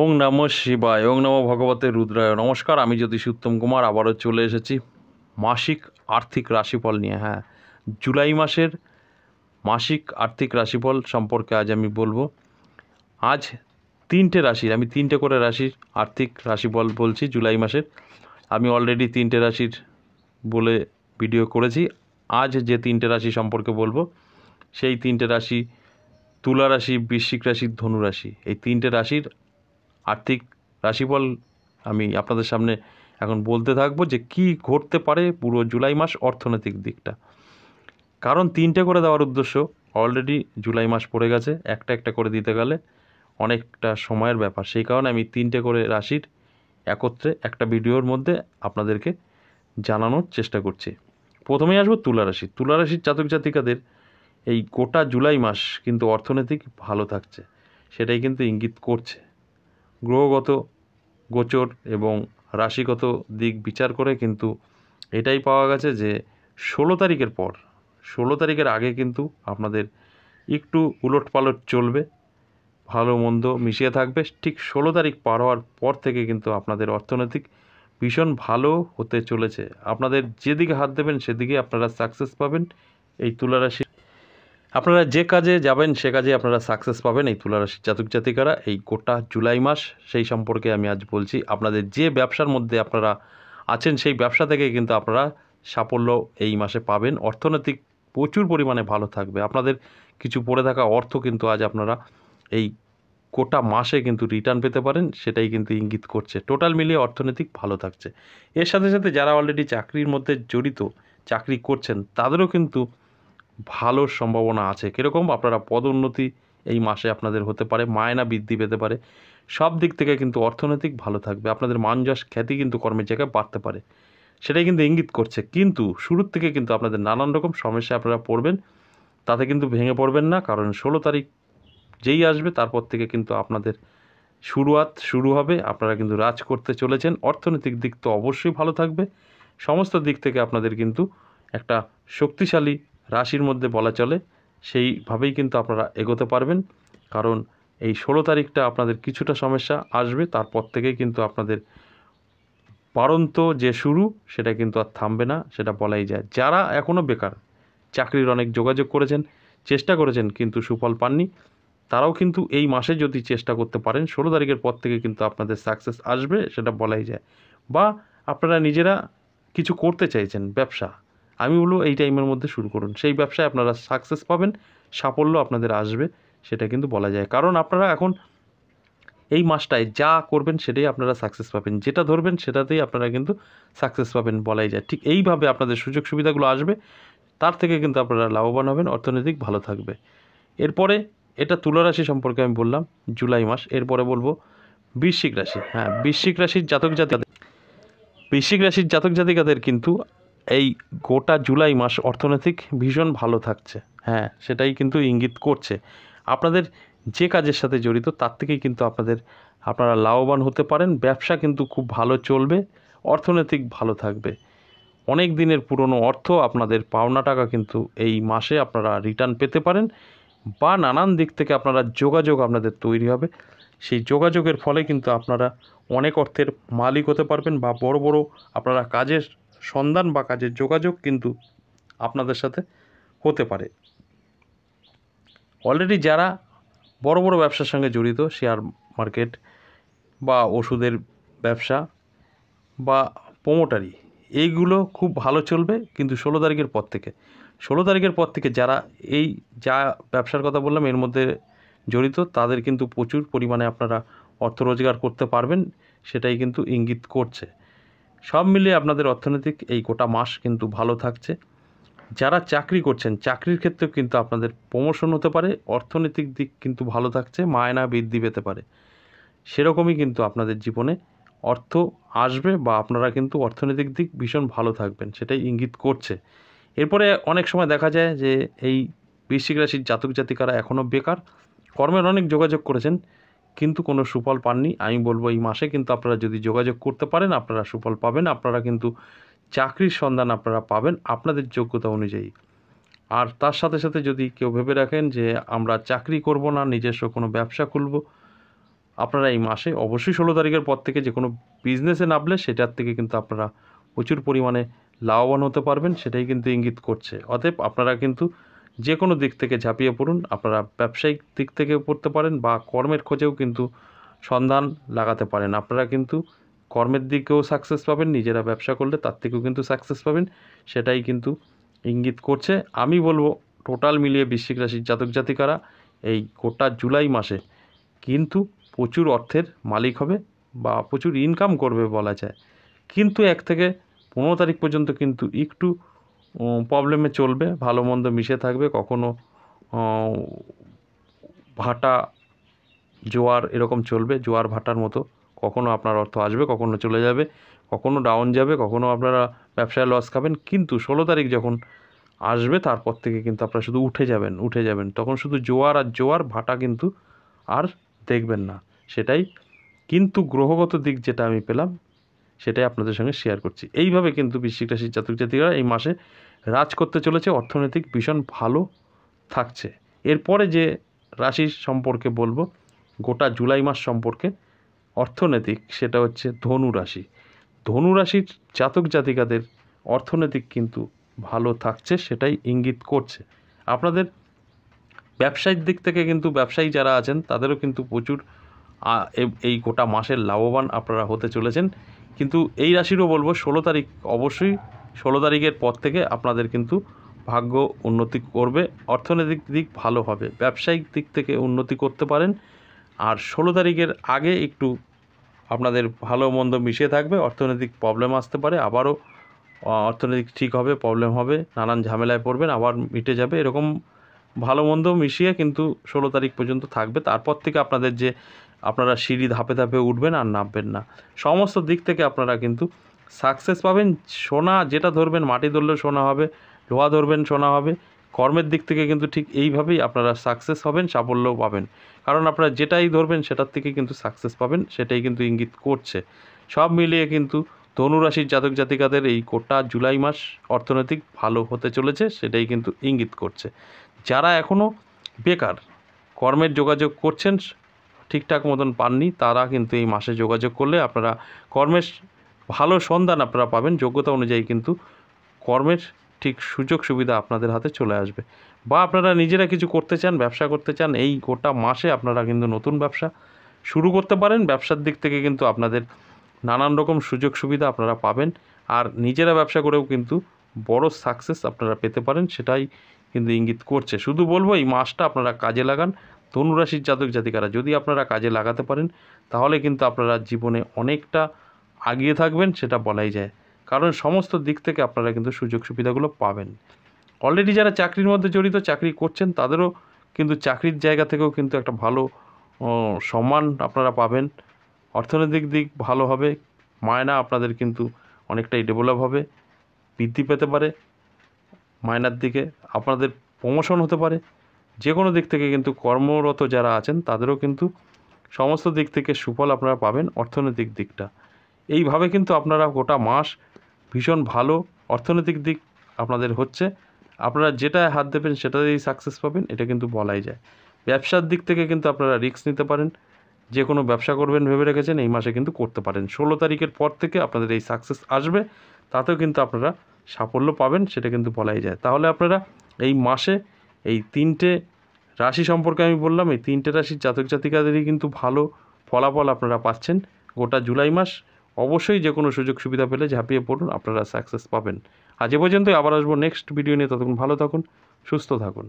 ওং নম শিবায় ওং নম ভগবতের রুদ্রায় নমস্কার আমি জ্যোতিষী উত্তম কুমার আবারও চলে এসেছি মাসিক আর্থিক রাশিফল নিয়ে হ্যাঁ জুলাই মাসের মাসিক আর্থিক রাশিফল সম্পর্কে আজ আমি বলবো আজ তিনটে রাশির আমি তিনটে করে রাশির আর্থিক রাশিফল বলছি জুলাই মাসের আমি অলরেডি তিনটে রাশির বলে ভিডিও করেছি আজ যে তিনটে রাশি সম্পর্কে বলবো সেই তিনটে রাশি তুলা রাশি বৃশ্চিক রাশি ধনু রাশি এই তিনটে রাশির আর্থিক রাশিফল আমি আপনাদের সামনে এখন বলতে থাকবো যে কি ঘটতে পারে পুরো জুলাই মাস অর্থনৈতিক দিকটা কারণ তিনটে করে দেওয়ার উদ্দেশ্য অলরেডি জুলাই মাস পড়ে গেছে একটা একটা করে দিতে গেলে অনেকটা সময়ের ব্যাপার সেই কারণে আমি তিনটে করে রাশির একত্রে একটা ভিডিওর মধ্যে আপনাদেরকে জানানোর চেষ্টা করছি প্রথমেই আসবো তুলা রাশি তুলা রাশির জাতক জাতিকাদের এই গোটা জুলাই মাস কিন্তু অর্থনৈতিক ভালো থাকছে সেটাই কিন্তু ইঙ্গিত করছে গ্রহগত গোচর এবং রাশিগত দিক বিচার করে কিন্তু এটাই পাওয়া গেছে যে ষোলো তারিখের পর ষোলো তারিখের আগে কিন্তু আপনাদের একটু উলট পালট চলবে ভালো মন্দ মিশিয়ে থাকবে ঠিক ষোলো তারিখ পার হওয়ার পর থেকে কিন্তু আপনাদের অর্থনৈতিক ভীষণ ভালো হতে চলেছে আপনাদের যেদিকে হাত দেবেন সেদিকে আপনারা সাকসেস পাবেন এই তুলারাশি আপনারা যে কাজে যাবেন সে কাজে আপনারা সাকসেস পাবেন এই তুলারাশির জাতক জাতিকারা এই গোটা জুলাই মাস সেই সম্পর্কে আমি আজ বলছি আপনাদের যে ব্যবসার মধ্যে আপনারা আছেন সেই ব্যবসা থেকে কিন্তু আপনারা সাফল্য এই মাসে পাবেন অর্থনৈতিক প্রচুর পরিমাণে ভালো থাকবে আপনাদের কিছু পড়ে থাকা অর্থ কিন্তু আজ আপনারা এই গোটা মাসে কিন্তু রিটার্ন পেতে পারেন সেটাই কিন্তু ইঙ্গিত করছে টোটাল মিলিয়ে অর্থনৈতিক ভালো থাকছে এর সাথে সাথে যারা অলরেডি চাকরির মধ্যে জড়িত চাকরি করছেন তাদেরও কিন্তু ভালো সম্ভাবনা আছে কীরকম আপনারা পদোন্নতি এই মাসে আপনাদের হতে পারে মায়না বৃদ্ধি পেতে পারে সব দিক থেকে কিন্তু অর্থনৈতিক ভালো থাকবে আপনাদের মানজস খ্যাতি কিন্তু কর্মের জায়গায় বাড়তে পারে সেটাই কিন্তু ইঙ্গিত করছে কিন্তু শুরুর থেকে কিন্তু আপনাদের নানান রকম সমস্যা আপনারা পড়বেন তাতে কিন্তু ভেঙে পড়বেন না কারণ ষোলো তারিখ যেই আসবে তারপর থেকে কিন্তু আপনাদের শুরুয়াত শুরু হবে আপনারা কিন্তু রাজ করতে চলেছেন অর্থনৈতিক দিক তো অবশ্যই ভালো থাকবে সমস্ত দিক থেকে আপনাদের কিন্তু একটা শক্তিশালী রাশির মধ্যে বলা চলে সেইভাবেই কিন্তু আপনারা এগোতে পারবেন কারণ এই ষোলো তারিখটা আপনাদের কিছুটা সমস্যা আসবে তারপর থেকেই কিন্তু আপনাদের পারন্ত যে শুরু সেটা কিন্তু আর থামবে না সেটা বলাই যায় যারা এখনও বেকার চাকরির অনেক যোগাযোগ করেছেন চেষ্টা করেছেন কিন্তু সুফল পাননি তারাও কিন্তু এই মাসে যদি চেষ্টা করতে পারেন ষোলো তারিখের পর থেকে কিন্তু আপনাদের সাকসেস আসবে সেটা বলাই যায় বা আপনারা নিজেরা কিছু করতে চাইছেন ব্যবসা আমি বলবো এই টাইমের মধ্যে শুরু করুন সেই ব্যবসায় আপনারা সাকসেস পাবেন সাফল্য আপনাদের আসবে সেটা কিন্তু বলা যায় কারণ আপনারা এখন এই মাসটায় যা করবেন সেটাই আপনারা সাকসেস পাবেন যেটা ধরবেন সেটাতেই আপনারা কিন্তু সাকসেস পাবেন বলাই যায় ঠিক এইভাবে আপনাদের সুযোগ সুবিধাগুলো আসবে তার থেকে কিন্তু আপনারা লাভবান হবেন অর্থনৈতিক ভালো থাকবে এরপরে এটা তুলারাশি সম্পর্কে আমি বললাম জুলাই মাস এরপরে বলবো বৃশ্চিক রাশি হ্যাঁ বৃশ্চিক রাশির জাতক জাতি বৃশ্চিক রাশির জাতক জাতিকাদের কিন্তু এই গোটা জুলাই মাস অর্থনৈতিক ভীষণ ভালো থাকছে হ্যাঁ সেটাই কিন্তু ইঙ্গিত করছে আপনাদের যে কাজের সাথে জড়িত তার থেকেই কিন্তু আপনাদের আপনারা লাভবান হতে পারেন ব্যবসা কিন্তু খুব ভালো চলবে অর্থনৈতিক ভালো থাকবে অনেক দিনের পুরনো অর্থ আপনাদের পাওনা টাকা কিন্তু এই মাসে আপনারা রিটার্ন পেতে পারেন বা নানান দিক থেকে আপনারা যোগাযোগ আপনাদের তৈরি হবে সেই যোগাযোগের ফলে কিন্তু আপনারা অনেক অর্থের মালিক হতে পারবেন বা বড় বড় আপনারা কাজের সন্ধান বা কাজের যোগাযোগ কিন্তু আপনাদের সাথে হতে পারে অলরেডি যারা বড় বড় ব্যবসার সঙ্গে জড়িত শেয়ার মার্কেট বা ওষুধের ব্যবসা বা প্রোমোটারি এইগুলো খুব ভালো চলবে কিন্তু ষোলো তারিখের পর থেকে ষোলো তারিখের পর থেকে যারা এই যা ব্যবসার কথা বললাম এর মধ্যে জড়িত তাদের কিন্তু প্রচুর পরিমাণে আপনারা অর্থ রোজগার করতে পারবেন সেটাই কিন্তু ইঙ্গিত করছে সব মিলিয়ে আপনাদের অর্থনৈতিক এই গোটা মাস কিন্তু ভালো থাকছে যারা চাকরি করছেন চাকরির ক্ষেত্রেও কিন্তু আপনাদের প্রমোশন হতে পারে অর্থনৈতিক দিক কিন্তু ভালো থাকছে মায়না বৃদ্ধি পেতে পারে সেরকমই কিন্তু আপনাদের জীবনে অর্থ আসবে বা আপনারা কিন্তু অর্থনৈতিক দিক ভীষণ ভালো থাকবেন সেটাই ইঙ্গিত করছে এরপরে অনেক সময় দেখা যায় যে এই বৃশ্চিক রাশির জাতক জাতিকারা এখনও বেকার কর্মের অনেক যোগাযোগ করেছেন কিন্তু কোনো সুফল পাননি আমি বলবো এই মাসে কিন্তু আপনারা যদি যোগাযোগ করতে পারেন আপনারা সুফল পাবেন আপনারা কিন্তু চাকরির সন্ধান আপনারা পাবেন আপনাদের যোগ্যতা অনুযায়ী আর তার সাথে সাথে যদি কেউ ভেবে রাখেন যে আমরা চাকরি করব না নিজস্ব কোনো ব্যবসা খুলব আপনারা এই মাসে অবশ্যই ষোলো তারিখের পর থেকে যে কোনো বিজনেসে নামলে সেটার থেকে কিন্তু আপনারা প্রচুর পরিমাণে লাভবান হতে পারবেন সেটাই কিন্তু ইঙ্গিত করছে অতএব আপনারা কিন্তু যে কোনো দিক থেকে ঝাঁপিয়ে পড়ুন আপনারা ব্যবসায়িক দিক থেকেও পড়তে পারেন বা কর্মের খোঁজেও কিন্তু সন্ধান লাগাতে পারেন আপনারা কিন্তু কর্মের দিকেও সাকসেস পাবেন নিজেরা ব্যবসা করলে তার থেকেও কিন্তু সাকসেস পাবেন সেটাই কিন্তু ইঙ্গিত করছে আমি বলবো টোটাল মিলিয়ে বৃশ্চিক রাশির জাতক জাতিকারা এই গোটা জুলাই মাসে কিন্তু প্রচুর অর্থের মালিক হবে বা প্রচুর ইনকাম করবে বলা যায় কিন্তু এক থেকে পনেরো তারিখ পর্যন্ত কিন্তু একটু প্রবলেমে চলবে ভালো মন্দ মিশে থাকবে কখনো ভাটা জোয়ার এরকম চলবে জোয়ার ভাটার মতো কখনো আপনার অর্থ আসবে কখনো চলে যাবে কখনো ডাউন যাবে কখনো আপনারা ব্যবসায় লস খাবেন কিন্তু ষোলো তারিখ যখন আসবে তারপর থেকে কিন্তু আপনারা শুধু উঠে যাবেন উঠে যাবেন তখন শুধু জোয়ার আর জোয়ার ভাটা কিন্তু আর দেখবেন না সেটাই কিন্তু গ্রহগত দিক যেটা আমি পেলাম সেটাই আপনাদের সঙ্গে শেয়ার করছি এইভাবে কিন্তু বিশ্বিক রাশির জাতক জাতিরা এই মাসে রাজ করতে চলেছে অর্থনৈতিক ভীষণ ভালো থাকছে এরপরে যে রাশির সম্পর্কে বলবো গোটা জুলাই মাস সম্পর্কে অর্থনৈতিক সেটা হচ্ছে ধনু রাশি ধনু রাশির জাতক জাতিকাদের অর্থনৈতিক কিন্তু ভালো থাকছে সেটাই ইঙ্গিত করছে আপনাদের ব্যবসায়িক দিক থেকে কিন্তু ব্যবসায়ী যারা আছেন তাদেরও কিন্তু প্রচুর এই গোটা মাসের লাভবান আপনারা হতে চলেছেন কিন্তু এই রাশিরও বলবো ষোলো তারিখ অবশ্যই ষোলো তারিখের পর থেকে আপনাদের কিন্তু ভাগ্য উন্নতি করবে অর্থনৈতিক দিক ভালো হবে ব্যবসায়িক দিক থেকে উন্নতি করতে পারেন আর ষোলো তারিখের আগে একটু আপনাদের ভালো মন্দ মিশিয়ে থাকবে অর্থনৈতিক প্রবলেম আসতে পারে আবারও অর্থনৈতিক ঠিক হবে প্রবলেম হবে নানান ঝামেলায় পড়বেন আবার মিটে যাবে এরকম ভালো মন্দ মিশিয়ে কিন্তু ষোলো তারিখ পর্যন্ত থাকবে তারপর থেকে আপনাদের যে আপনারা সিঁড়ি ধাপে ধাপে উঠবেন আর নামবেন না সমস্ত দিক থেকে আপনারা কিন্তু সাকসেস পাবেন সোনা যেটা ধরবেন মাটি ধরলেও সোনা হবে লোহা ধরবেন সোনা হবে কর্মের দিক থেকে কিন্তু ঠিক এইভাবেই আপনারা সাকসেস হবেন সাফল্যও পাবেন কারণ আপনারা যেটাই ধরবেন সেটার থেকে কিন্তু সাকসেস পাবেন সেটাই কিন্তু ইঙ্গিত করছে সব মিলিয়ে কিন্তু ধনুরাশির জাতক জাতিকাদের এই কোটা জুলাই মাস অর্থনৈতিক ভালো হতে চলেছে সেটাই কিন্তু ইঙ্গিত করছে যারা এখনও বেকার কর্মের যোগাযোগ করছেন ঠিকঠাক মতন পাননি তারা কিন্তু এই মাসে যোগাযোগ করলে আপনারা কর্মের ভালো সন্ধান আপনারা পাবেন যোগ্যতা অনুযায়ী কিন্তু কর্মের ঠিক সুযোগ সুবিধা আপনাদের হাতে চলে আসবে বা আপনারা নিজেরা কিছু করতে চান ব্যবসা করতে চান এই গোটা মাসে আপনারা কিন্তু নতুন ব্যবসা শুরু করতে পারেন ব্যবসার দিক থেকে কিন্তু আপনাদের নানান রকম সুযোগ সুবিধা আপনারা পাবেন আর নিজেরা ব্যবসা করেও কিন্তু বড় সাকসেস আপনারা পেতে পারেন সেটাই কিন্তু ইঙ্গিত করছে শুধু বলবো এই মাসটা আপনারা কাজে লাগান ধনুরাশির জাতক জাতিকারা যদি আপনারা কাজে লাগাতে পারেন তাহলে কিন্তু আপনারা জীবনে অনেকটা আগিয়ে থাকবেন সেটা বলাই যায় কারণ সমস্ত দিক থেকে আপনারা কিন্তু সুযোগ সুবিধাগুলো পাবেন অলরেডি যারা চাকরির মধ্যে জড়িত চাকরি করছেন তাদেরও কিন্তু চাকরির জায়গা থেকেও কিন্তু একটা ভালো সম্মান আপনারা পাবেন অর্থনৈতিক দিক ভালো হবে মায়না আপনাদের কিন্তু অনেকটাই ডেভেলপ হবে বৃদ্ধি পেতে পারে মায়নার দিকে আপনাদের প্রমোশন হতে পারে যে কোনো দিক থেকে কিন্তু কর্মরত যারা আছেন তাদেরও কিন্তু সমস্ত দিক থেকে সুফল আপনারা পাবেন অর্থনৈতিক দিকটা এইভাবে কিন্তু আপনারা গোটা মাস ভীষণ ভালো অর্থনৈতিক দিক আপনাদের হচ্ছে আপনারা যেটায় হাত দেবেন সেটাতেই সাকসেস পাবেন এটা কিন্তু বলাই যায় ব্যবসার দিক থেকে কিন্তু আপনারা রিস্ক নিতে পারেন যে কোনো ব্যবসা করবেন ভেবে রেখেছেন এই মাসে কিন্তু করতে পারেন ষোলো তারিখের পর থেকে আপনাদের এই সাকসেস আসবে তাতেও কিন্তু আপনারা সাফল্য পাবেন সেটা কিন্তু বলাই যায় তাহলে আপনারা এই মাসে এই তিনটে রাশি সম্পর্কে আমি বললাম এই তিনটে রাশির জাতক জাতিকাদেরই কিন্তু ভালো ফলাফল আপনারা পাচ্ছেন গোটা জুলাই মাস অবশ্যই যে কোনো সুযোগ সুবিধা পেলে ঝাঁপিয়ে পড়ুন আপনারা সাকসেস পাবেন আজ এ পর্যন্তই আবার আসবো নেক্সট ভিডিও নিয়ে ততক্ষণ ভালো থাকুন সুস্থ থাকুন